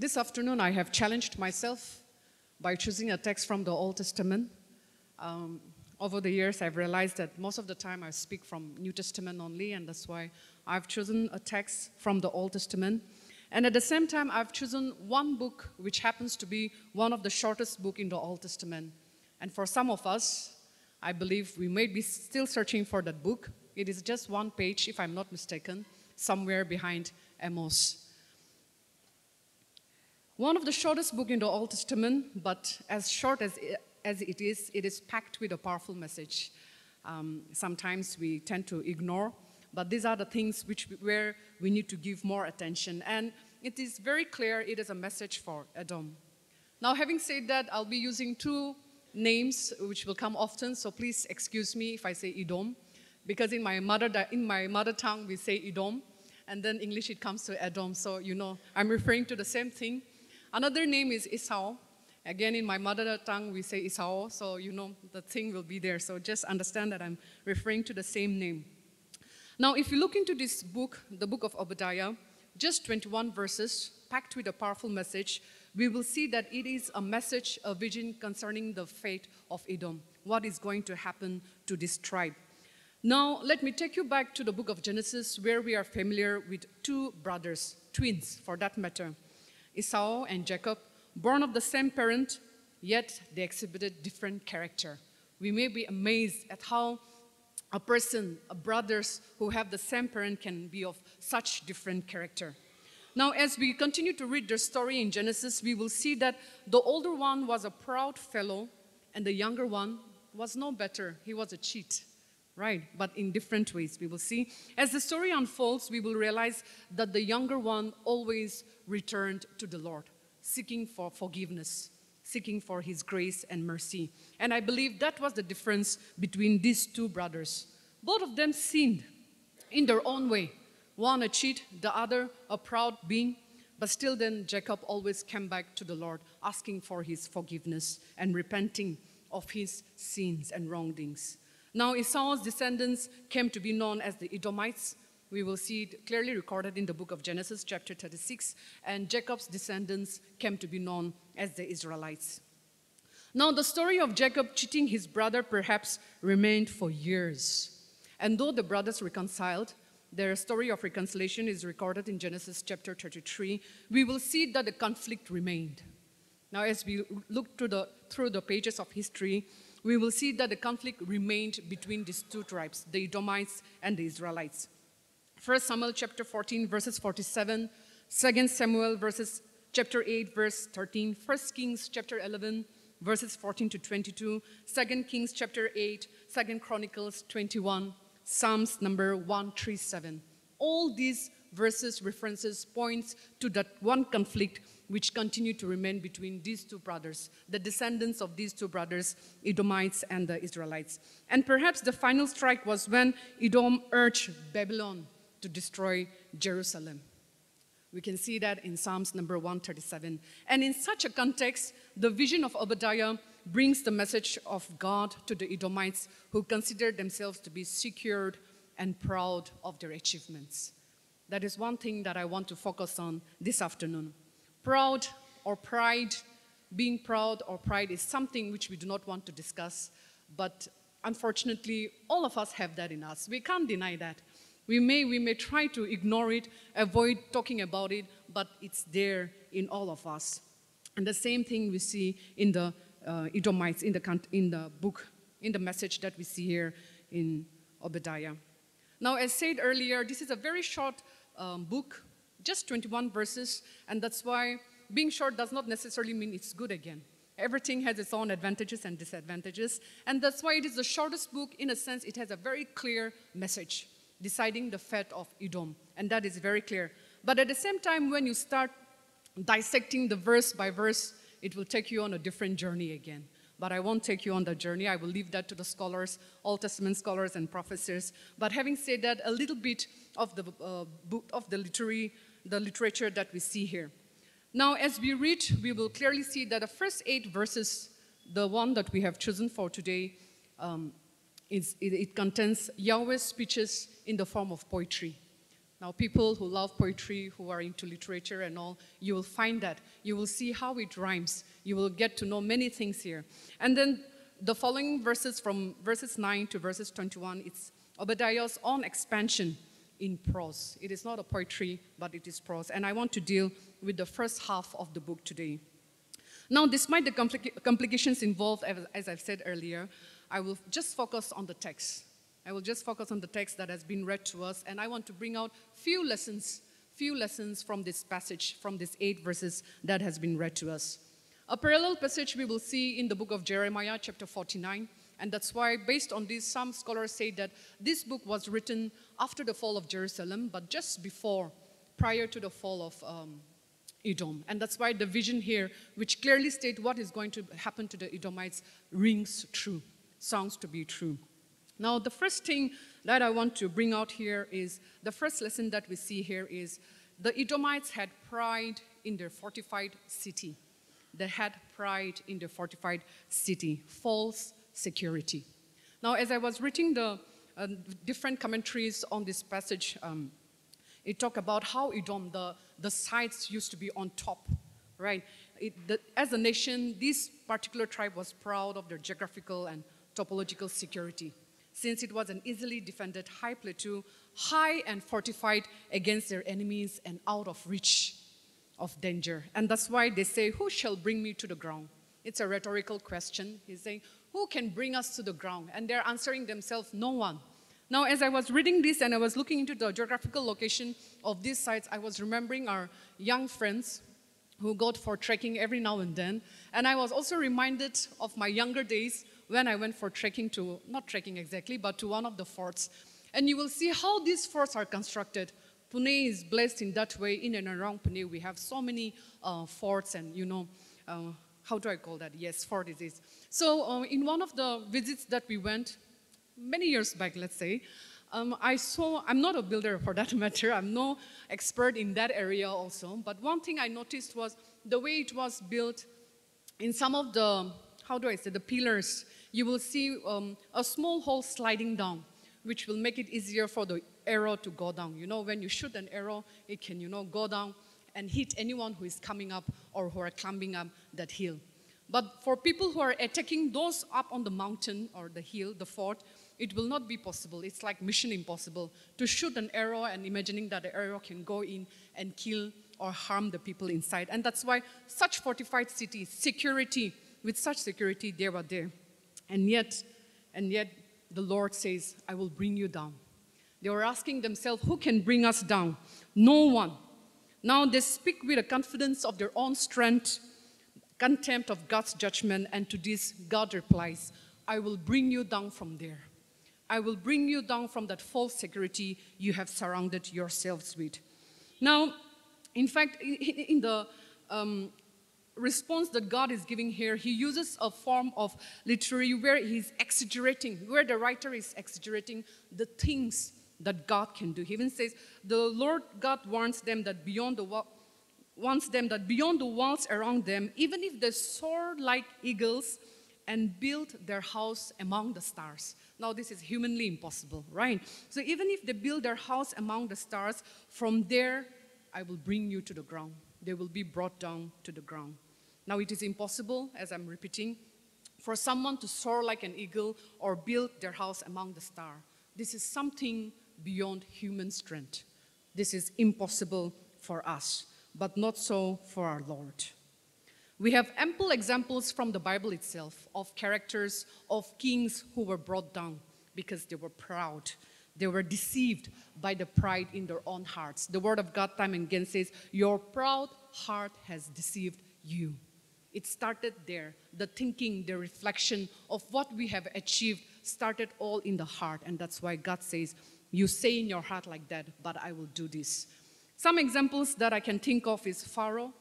This afternoon, I have challenged myself by choosing a text from the Old Testament. Um, over the years, I've realized that most of the time I speak from New Testament only, and that's why I've chosen a text from the Old Testament. And at the same time, I've chosen one book which happens to be one of the shortest book in the Old Testament. And for some of us, I believe we may be still searching for that book. It is just one page, if I'm not mistaken, somewhere behind Amos. One of the shortest books in the Old Testament, but as short as it, as it is, it is packed with a powerful message. Um, sometimes we tend to ignore, but these are the things which where we need to give more attention. And it is very clear it is a message for Adam. Now, having said that, I'll be using two names which will come often, so please excuse me if I say Edom, because in my mother, in my mother tongue we say Edom, and then English it comes to Edom, so you know I'm referring to the same thing. Another name is Isao. Again, in my mother tongue, we say Isao, so you know the thing will be there. So just understand that I'm referring to the same name. Now, if you look into this book, the book of Obadiah, just 21 verses, packed with a powerful message, we will see that it is a message, a vision concerning the fate of Edom, what is going to happen to this tribe. Now, let me take you back to the book of Genesis, where we are familiar with two brothers, twins for that matter. Esau and Jacob, born of the same parent, yet they exhibited different character. We may be amazed at how a person, a brothers who have the same parent can be of such different character. Now, as we continue to read their story in Genesis, we will see that the older one was a proud fellow and the younger one was no better. He was a cheat right? But in different ways, we will see. As the story unfolds, we will realize that the younger one always returned to the Lord, seeking for forgiveness, seeking for his grace and mercy. And I believe that was the difference between these two brothers. Both of them sinned in their own way, one a cheat, the other a proud being. But still, then Jacob always came back to the Lord, asking for his forgiveness and repenting of his sins and wrongdoings. Now, Esau's descendants came to be known as the Edomites. We will see it clearly recorded in the book of Genesis, chapter 36. And Jacob's descendants came to be known as the Israelites. Now, the story of Jacob cheating his brother perhaps remained for years. And though the brothers reconciled, their story of reconciliation is recorded in Genesis chapter 33. We will see that the conflict remained. Now, as we look through the, through the pages of history, we will see that the conflict remained between these two tribes, the Edomites and the Israelites. First Samuel chapter 14, verses 47, 2 Samuel verses chapter 8, verse 13, 1 Kings chapter 11, verses 14 to 22, 2 Kings chapter 8, 2 Chronicles 21, Psalms number 137. All these versus references points to that one conflict which continued to remain between these two brothers, the descendants of these two brothers, Edomites and the Israelites. And perhaps the final strike was when Edom urged Babylon to destroy Jerusalem. We can see that in Psalms number 137. And in such a context, the vision of Obadiah brings the message of God to the Edomites who consider themselves to be secured and proud of their achievements. That is one thing that I want to focus on this afternoon. Proud or pride, being proud or pride is something which we do not want to discuss, but unfortunately, all of us have that in us. We can't deny that. We may, we may try to ignore it, avoid talking about it, but it's there in all of us. And the same thing we see in the uh, Edomites, in the, in the book, in the message that we see here in Obadiah. Now, as said earlier, this is a very short um, book, just 21 verses, and that's why being short does not necessarily mean it's good again. Everything has its own advantages and disadvantages, and that's why it is the shortest book. In a sense, it has a very clear message deciding the fate of Edom, and that is very clear. But at the same time, when you start dissecting the verse by verse, it will take you on a different journey again but I won't take you on that journey. I will leave that to the scholars, Old Testament scholars and professors. But having said that, a little bit of the, uh, book, of the, literary, the literature that we see here. Now, as we read, we will clearly see that the first eight verses, the one that we have chosen for today, um, is, it, it contains Yahweh's speeches in the form of poetry. Now, people who love poetry, who are into literature and all, you will find that. You will see how it rhymes. You will get to know many things here. And then the following verses from verses 9 to verses 21, it's Obadiah's own expansion in prose. It is not a poetry, but it is prose. And I want to deal with the first half of the book today. Now, despite the complications involved, as I've said earlier, I will just focus on the text I will just focus on the text that has been read to us, and I want to bring out few lessons, few lessons from this passage, from this eight verses that has been read to us. A parallel passage we will see in the book of Jeremiah, chapter 49, and that's why, based on this, some scholars say that this book was written after the fall of Jerusalem, but just before, prior to the fall of um, Edom. And that's why the vision here, which clearly states what is going to happen to the Edomites, rings true, sounds to be true. Now, the first thing that I want to bring out here is the first lesson that we see here is the Edomites had pride in their fortified city. They had pride in their fortified city, false security. Now, as I was reading the uh, different commentaries on this passage, um, it talked about how Edom, the, the sites used to be on top, right? It, the, as a nation, this particular tribe was proud of their geographical and topological security since it was an easily defended high plateau, high and fortified against their enemies and out of reach of danger. And that's why they say, Who shall bring me to the ground? It's a rhetorical question. He's saying, Who can bring us to the ground? And they're answering themselves, No one. Now, as I was reading this and I was looking into the geographical location of these sites, I was remembering our young friends who go for trekking every now and then. And I was also reminded of my younger days when I went for trekking to, not trekking exactly, but to one of the forts. And you will see how these forts are constructed. Pune is blessed in that way. In and around Pune, we have so many uh, forts and, you know, uh, how do I call that? Yes, fort disease. So uh, in one of the visits that we went, many years back, let's say, um, I saw, I'm not a builder for that matter, I'm no expert in that area also, but one thing I noticed was the way it was built in some of the, how do I say, the pillars, you will see um, a small hole sliding down, which will make it easier for the arrow to go down. You know, when you shoot an arrow, it can, you know, go down and hit anyone who is coming up or who are climbing up that hill. But for people who are attacking those up on the mountain or the hill, the fort, it will not be possible. It's like mission impossible to shoot an arrow and imagining that the arrow can go in and kill or harm the people inside. And that's why such fortified cities, security, with such security, they were there. And yet, and yet the Lord says, I will bring you down. They were asking themselves, who can bring us down? No one. Now they speak with a confidence of their own strength, contempt of God's judgment, and to this God replies, I will bring you down from there. I will bring you down from that false security you have surrounded yourselves with. Now, in fact, in the um, response that God is giving here, he uses a form of literary where he's exaggerating, where the writer is exaggerating the things that God can do. He even says, "The Lord God warns them that beyond the wants them that beyond the walls around them, even if they soar like eagles and build their house among the stars." Now, this is humanly impossible, right? So, even if they build their house among the stars, from there I will bring you to the ground. They will be brought down to the ground. Now it is impossible, as I'm repeating, for someone to soar like an eagle or build their house among the stars. This is something beyond human strength. This is impossible for us, but not so for our Lord. We have ample examples from the Bible itself of characters of kings who were brought down because they were proud. They were deceived by the pride in their own hearts. The Word of God time and again says, Your proud heart has deceived you. It started there. The thinking, the reflection of what we have achieved started all in the heart. And that's why God says, You say in your heart like that, but I will do this. Some examples that I can think of is Pharaoh.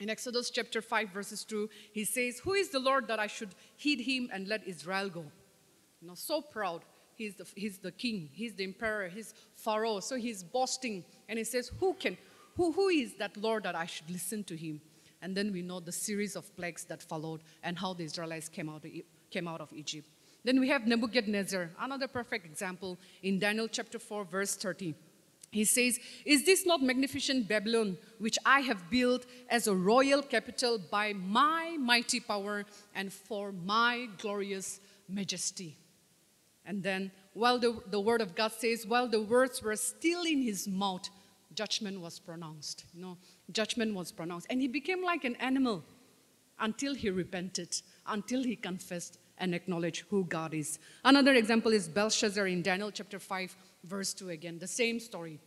In Exodus chapter 5, verses 2, he says, Who is the Lord that I should heed him and let Israel go? You know, so proud. He's the, he's the king, he's the emperor, he's Pharaoh. So he's boasting. And he says, Who can, who, who is that Lord that I should listen to him? And then we know the series of plagues that followed and how the Israelites came out of, came out of Egypt. Then we have Nebuchadnezzar, another perfect example in Daniel chapter 4, verse 30. He says, Is this not magnificent Babylon, which I have built as a royal capital by my mighty power and for my glorious majesty? And then, while the, the word of God says, while the words were still in his mouth, judgment was pronounced. You know, judgment was pronounced. And he became like an animal until he repented, until he confessed and acknowledged who God is. Another example is Belshazzar in Daniel chapter 5, verse 2 again, the same story.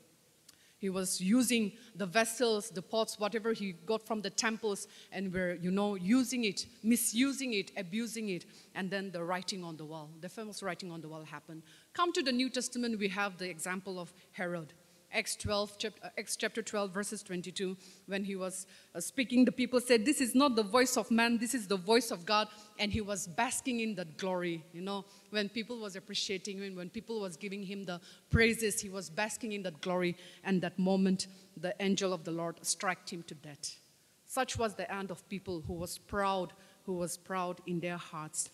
He was using the vessels, the pots, whatever he got from the temples, and were, you know, using it, misusing it, abusing it. And then the writing on the wall, the famous writing on the wall happened. Come to the New Testament, we have the example of Herod. Acts 12, chapter, uh, Acts chapter 12, verses 22, when he was uh, speaking, the people said, This is not the voice of man, this is the voice of God. And he was basking in that glory, you know, when people was appreciating him, when people was giving him the praises, he was basking in that glory. And that moment, the angel of the Lord struck him to death. Such was the end of people who was proud, who was proud in their hearts.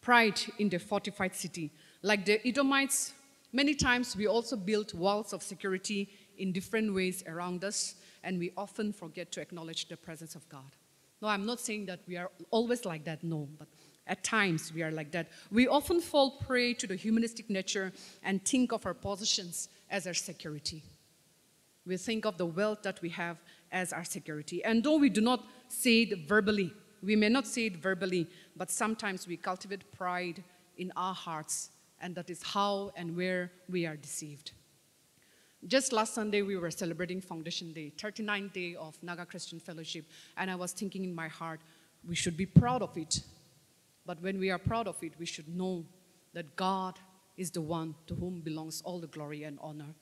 Pride in the fortified city, like the Edomites Many times we also build walls of security in different ways around us, and we often forget to acknowledge the presence of God. No, I'm not saying that we are always like that, no, but at times we are like that. We often fall prey to the humanistic nature and think of our possessions as our security. We think of the wealth that we have as our security. And though we do not say it verbally, we may not say it verbally, but sometimes we cultivate pride in our hearts and that is how and where we are deceived. Just last Sunday, we were celebrating Foundation Day, 39th day of Naga Christian Fellowship, and I was thinking in my heart, we should be proud of it. But when we are proud of it, we should know that God is the one to whom belongs all the glory and honor.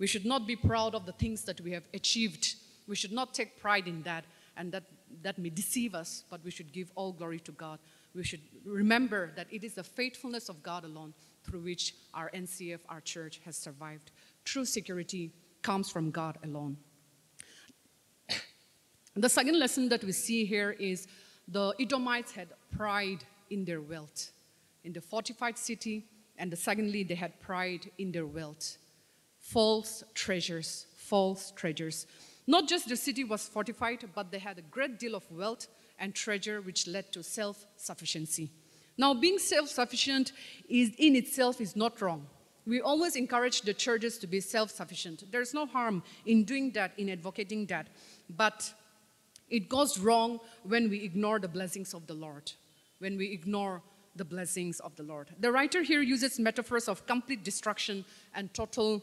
We should not be proud of the things that we have achieved. We should not take pride in that, and that, that may deceive us, but we should give all glory to God we should remember that it is the faithfulness of God alone through which our NCF, our church, has survived. True security comes from God alone. The second lesson that we see here is the Edomites had pride in their wealth. In the fortified city, and secondly, they had pride in their wealth. False treasures, false treasures. Not just the city was fortified, but they had a great deal of wealth and treasure, which led to self sufficiency. Now, being self sufficient is, in itself is not wrong. We always encourage the churches to be self sufficient. There's no harm in doing that, in advocating that. But it goes wrong when we ignore the blessings of the Lord, when we ignore the blessings of the Lord. The writer here uses metaphors of complete destruction and total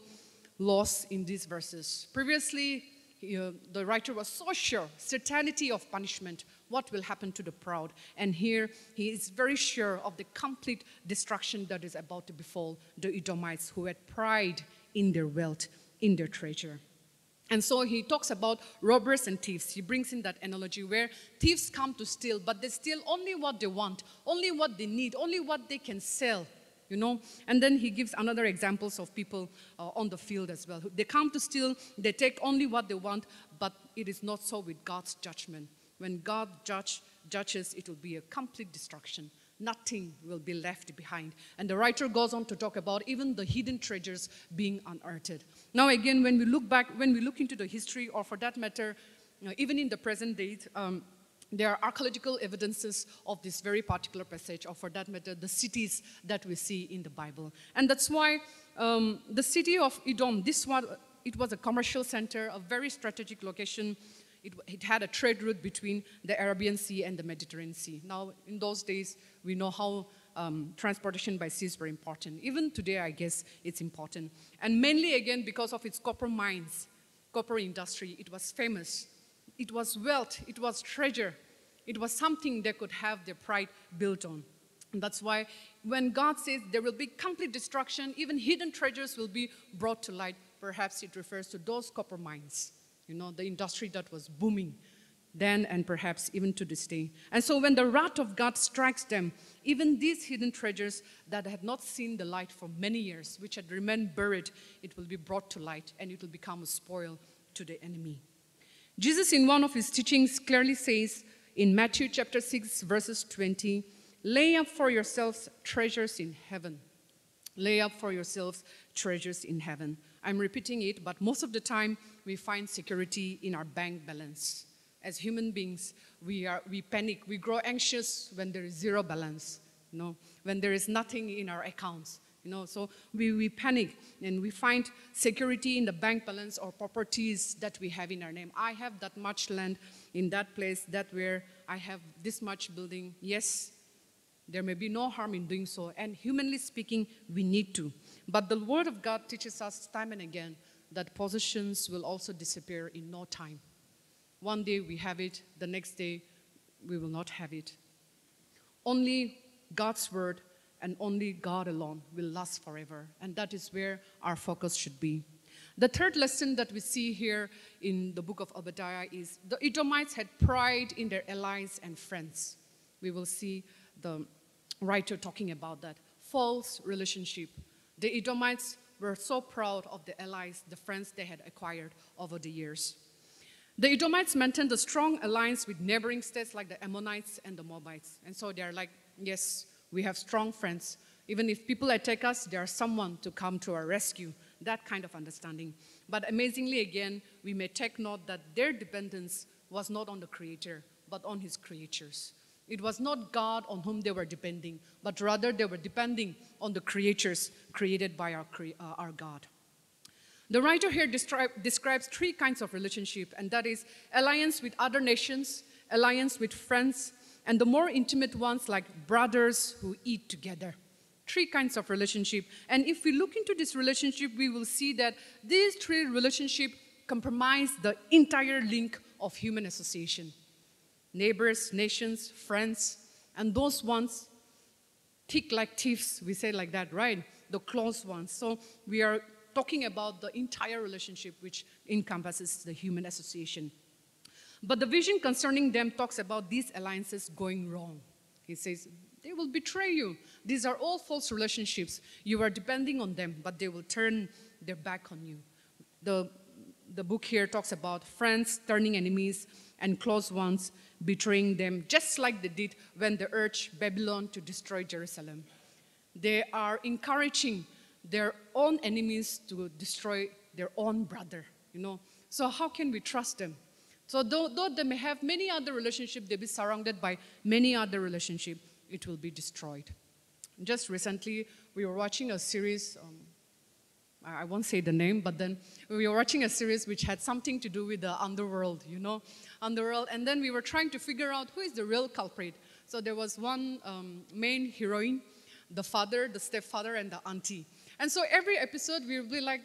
loss in these verses. Previously, the writer was so sure, certainty of punishment, what will happen to the proud. And here he is very sure of the complete destruction that is about to befall the Edomites who had pride in their wealth, in their treasure. And so he talks about robbers and thieves. He brings in that analogy where thieves come to steal, but they steal only what they want, only what they need, only what they can sell you know. And then he gives another examples of people uh, on the field as well. They come to steal, they take only what they want, but it is not so with God's judgment. When God judge, judges, it will be a complete destruction. Nothing will be left behind. And the writer goes on to talk about even the hidden treasures being unearthed. Now, again, when we look back, when we look into the history, or for that matter, you know, even in the present date, um, there are archaeological evidences of this very particular passage, or for that matter, the cities that we see in the Bible. And that's why um, the city of Edom, this one, it was a commercial center, a very strategic location. It, it, had a trade route between the Arabian Sea and the Mediterranean Sea. Now, in those days, we know how um, transportation by sea is very important. Even today, I guess it's important. And mainly, again, because of its copper mines, copper industry, it was famous it was wealth, it was treasure, it was something they could have their pride built on. And that's why when God says there will be complete destruction, even hidden treasures will be brought to light. Perhaps it refers to those copper mines, you know, the industry that was booming then and perhaps even to this day. And so when the wrath of God strikes them, even these hidden treasures that had not seen the light for many years, which had remained buried, it will be brought to light and it will become a spoil to the enemy. Jesus, in one of his teachings, clearly says in Matthew chapter 6, verses 20, lay up for yourselves treasures in heaven. Lay up for yourselves treasures in heaven. I'm repeating it, but most of the time we find security in our bank balance. As human beings, we, are, we panic, we grow anxious when there is zero balance, you no? Know? when there is nothing in our accounts. You know, so we, we panic and we find security in the bank balance or properties that we have in our name. I have that much land in that place, that where I have this much building. Yes, there may be no harm in doing so. And humanly speaking, we need to. But the Word of God teaches us time and again that possessions will also disappear in no time. One day we have it, the next day we will not have it. Only God's Word and only God alone will last forever. And that is where our focus should be. The third lesson that we see here in the book of Obadiah is the Edomites had pride in their allies and friends. We will see the writer talking about that. False relationship. The Edomites were so proud of the allies, the friends they had acquired over the years. The Edomites maintained a strong alliance with neighboring states like the Ammonites and the Moabites. And so they're like, yes, we have strong friends. Even if people attack us, there is someone to come to our rescue. That kind of understanding. But amazingly, again, we may take note that their dependence was not on the Creator, but on His creatures. It was not God on whom they were depending, but rather they were depending on the creatures created by our, uh, our God. The writer here describes three kinds of relationship, and that is alliance with other nations, alliance with friends, and the more intimate ones like brothers who eat together. Three kinds of relationship. And if we look into this relationship, we will see that these three relationships compromise the entire link of human association. Neighbors, nations, friends, and those ones thick like thieves, we say like that, right? The close ones. So we are talking about the entire relationship which encompasses the human association. But the vision concerning them talks about these alliances going wrong. He says, they will betray you. These are all false relationships. You are depending on them, but they will turn their back on you. The, the book here talks about friends turning enemies and close ones betraying them, just like they did when they urged Babylon to destroy Jerusalem. They are encouraging their own enemies to destroy their own brother, you know. So how can we trust them? So though, though they may have many other relationships, they'll be surrounded by many other relationships, it will be destroyed. Just recently, we were watching a series, um, I won't say the name, but then we were watching a series which had something to do with the underworld, you know, underworld. And then we were trying to figure out who is the real culprit. So there was one um, main heroine, the father, the stepfather, and the auntie. And so every episode, we would be like,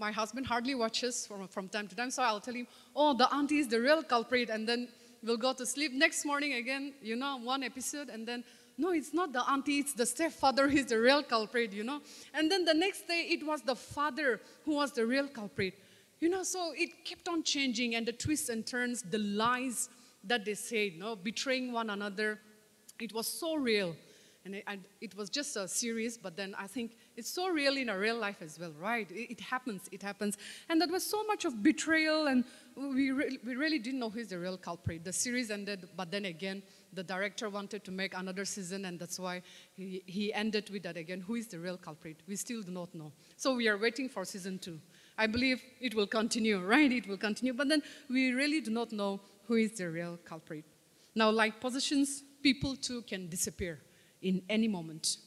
my husband hardly watches from, from time to time, so I'll tell him, oh, the auntie is the real culprit, and then we'll go to sleep. Next morning again, you know, one episode, and then, no, it's not the auntie, it's the stepfather He's the real culprit, you know. And then the next day, it was the father who was the real culprit. You know, so it kept on changing, and the twists and turns, the lies that they said, you know, betraying one another, it was so real. And it, it was just a series, but then I think it's so real in our real life as well, right? It, it happens, it happens. And there was so much of betrayal, and we, re we really didn't know who's the real culprit. The series ended, but then again, the director wanted to make another season, and that's why he, he ended with that again. Who is the real culprit? We still do not know. So we are waiting for season two. I believe it will continue, right? It will continue, but then we really do not know who is the real culprit. Now, like positions, people too can disappear in any moment.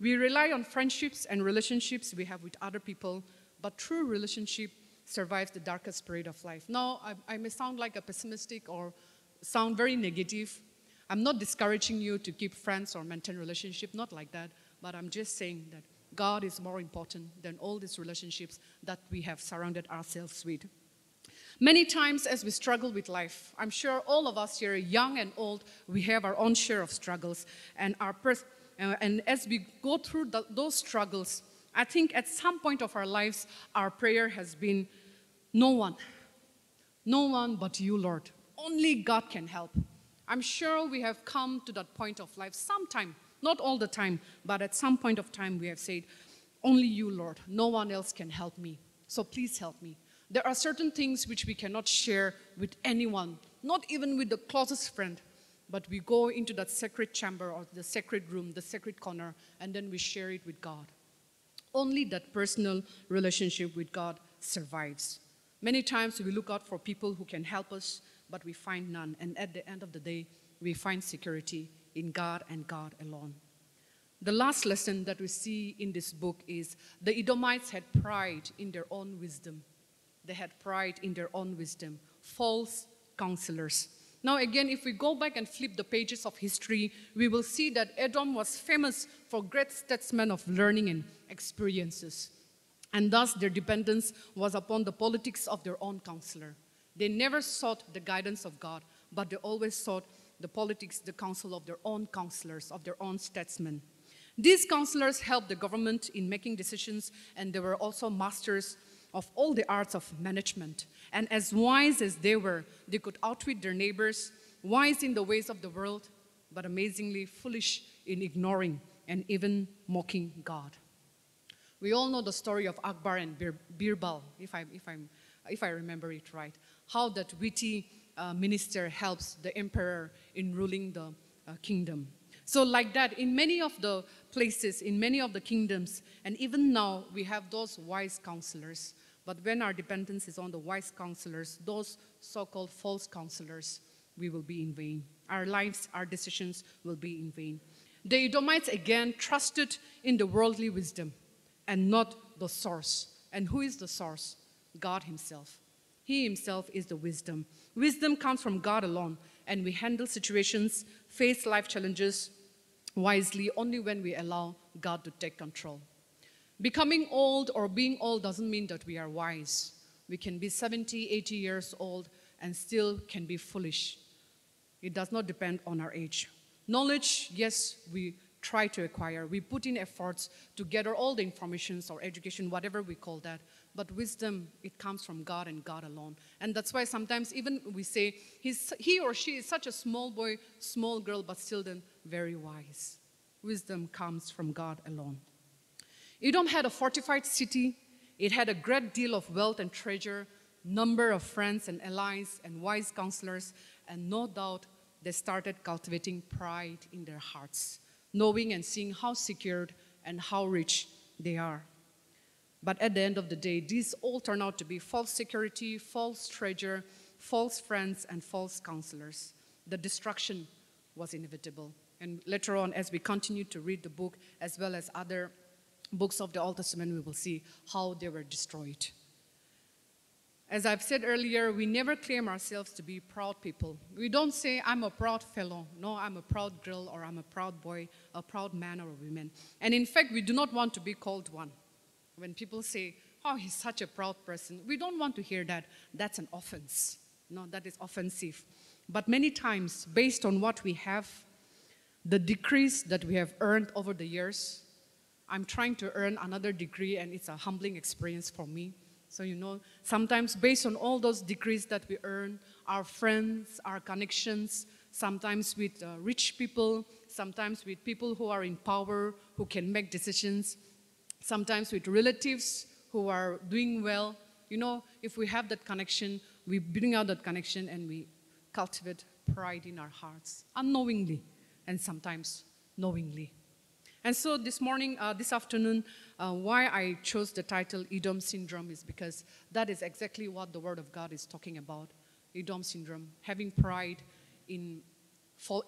We rely on friendships and relationships we have with other people, but true relationship survives the darkest period of life. Now, I, I may sound like a pessimistic or sound very negative. I'm not discouraging you to keep friends or maintain relationship, not like that, but I'm just saying that God is more important than all these relationships that we have surrounded ourselves with. Many times, as we struggle with life, I'm sure all of us here, young and old, we have our own share of struggles, and our, uh, and as we go through the, those struggles, I think at some point of our lives, our prayer has been, No one, no one but you, Lord. Only God can help. I'm sure we have come to that point of life sometime, not all the time, but at some point of time, we have said, Only you, Lord. No one else can help me. So please help me. There are certain things which we cannot share with anyone, not even with the closest friend. But we go into that sacred chamber or the sacred room, the sacred corner, and then we share it with God. Only that personal relationship with God survives. Many times we look out for people who can help us, but we find none. And at the end of the day, we find security in God and God alone. The last lesson that we see in this book is the Edomites had pride in their own wisdom. They had pride in their own wisdom. False counselors. Now again, if we go back and flip the pages of history, we will see that Edom was famous for great statesmen of learning and experiences. And thus their dependence was upon the politics of their own counselor. They never sought the guidance of God, but they always sought the politics, the counsel of their own counselors, of their own statesmen. These counselors helped the government in making decisions, and they were also masters of all the arts of management. And as wise as they were, they could outwit their neighbors, wise in the ways of the world, but amazingly foolish in ignoring and even mocking God. We all know the story of Akbar and Bir Birbal, if I, if, i if I remember it right, how that witty uh, minister helps the emperor in ruling the uh, kingdom. So like that, in many of the places, in many of the kingdoms, and even now, we have those wise counselors but when our dependence is on the wise counselors, those so-called false counselors, we will be in vain. Our lives, our decisions will be in vain. The Edomites again trusted in the worldly wisdom and not the source. And who is the source? God Himself. He Himself is the wisdom. Wisdom comes from God alone, and we handle situations, face life challenges wisely only when we allow God to take control. Becoming old or being old doesn't mean that we are wise. We can be 70, 80 years old and still can be foolish. It does not depend on our age. Knowledge, yes, we try to acquire. We put in efforts to gather all the informations or education, whatever we call that. But wisdom, it comes from God and God alone. And that's why sometimes even we say he or she is such a small boy, small girl, but still then very wise. Wisdom comes from God alone. Edom had a fortified city, it had a great deal of wealth and treasure, number of friends and allies, and wise counselors, and no doubt they started cultivating pride in their hearts, knowing and seeing how secured and how rich they are. But at the end of the day, these all turn out to be false security, false treasure, false friends, and false counselors. The destruction was inevitable. And later on, as we continue to read the book, as well as other books of the Old Testament, we will see how they were destroyed. As I've said earlier, we never claim ourselves to be proud people. We don't say, I'm a proud fellow. No, I'm a proud girl or I'm a proud boy, a proud man or a woman. And in fact, we do not want to be called one. When people say, oh, he's such a proud person, we don't want to hear that. That's an offense. No, that is offensive. But many times, based on what we have, the decrease that we have earned over the years, I'm trying to earn another degree and it's a humbling experience for me. So, you know, sometimes based on all those degrees that we earn, our friends, our connections, sometimes with uh, rich people, sometimes with people who are in power, who can make decisions, sometimes with relatives who are doing well. You know, if we have that connection, we bring out that connection and we cultivate pride in our hearts, unknowingly, and sometimes knowingly. And so this morning, uh, this afternoon, uh, why I chose the title Edom Syndrome is because that is exactly what the Word of God is talking about Edom Syndrome, having pride in,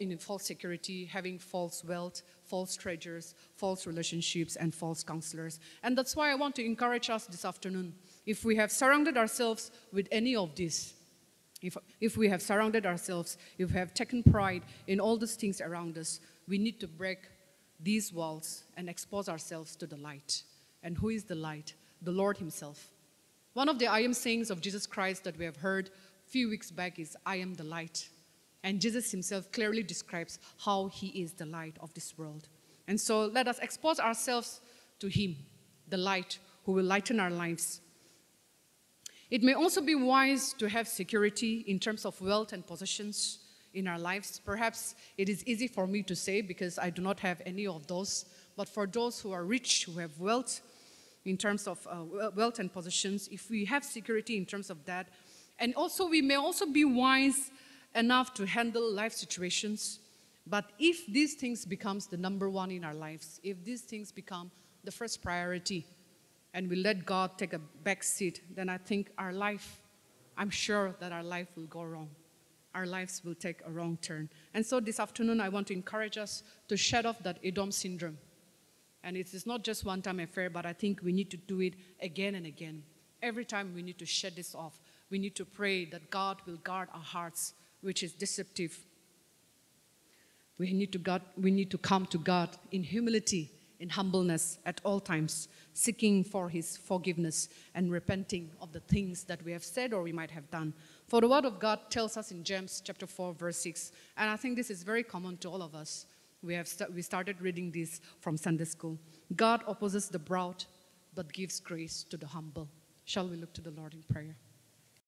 in false security, having false wealth, false treasures, false relationships, and false counselors. And that's why I want to encourage us this afternoon. If we have surrounded ourselves with any of this, if, if we have surrounded ourselves, if we have taken pride in all these things around us, we need to break these walls and expose ourselves to the light. And who is the light? The Lord Himself. One of the I am sayings of Jesus Christ that we have heard a few weeks back is, I am the light. And Jesus Himself clearly describes how He is the light of this world. And so let us expose ourselves to Him, the light, who will lighten our lives. It may also be wise to have security in terms of wealth and possessions in our lives. Perhaps it is easy for me to say because I do not have any of those, but for those who are rich, who have wealth in terms of uh, uh, wealth and possessions, if we have security in terms of that, and also we may also be wise enough to handle life situations. But if these things becomes the number one in our lives, if these things become the first priority, and we let God take a back seat, then I think our life, I'm sure that our life will go wrong our lives will take a wrong turn. And so this afternoon, I want to encourage us to shed off that Edom syndrome. And it is not just one time affair, but I think we need to do it again and again. Every time we need to shed this off. We need to pray that God will guard our hearts, which is deceptive. We need to, God, we need to come to God in humility, in humbleness at all times, seeking for His forgiveness and repenting of the things that we have said or we might have done for the word of God tells us in James chapter 4, verse 6, and I think this is very common to all of us. We, have st- we started reading this from Sunday school. God opposes the proud, but gives grace to the humble. Shall we look to the Lord in prayer?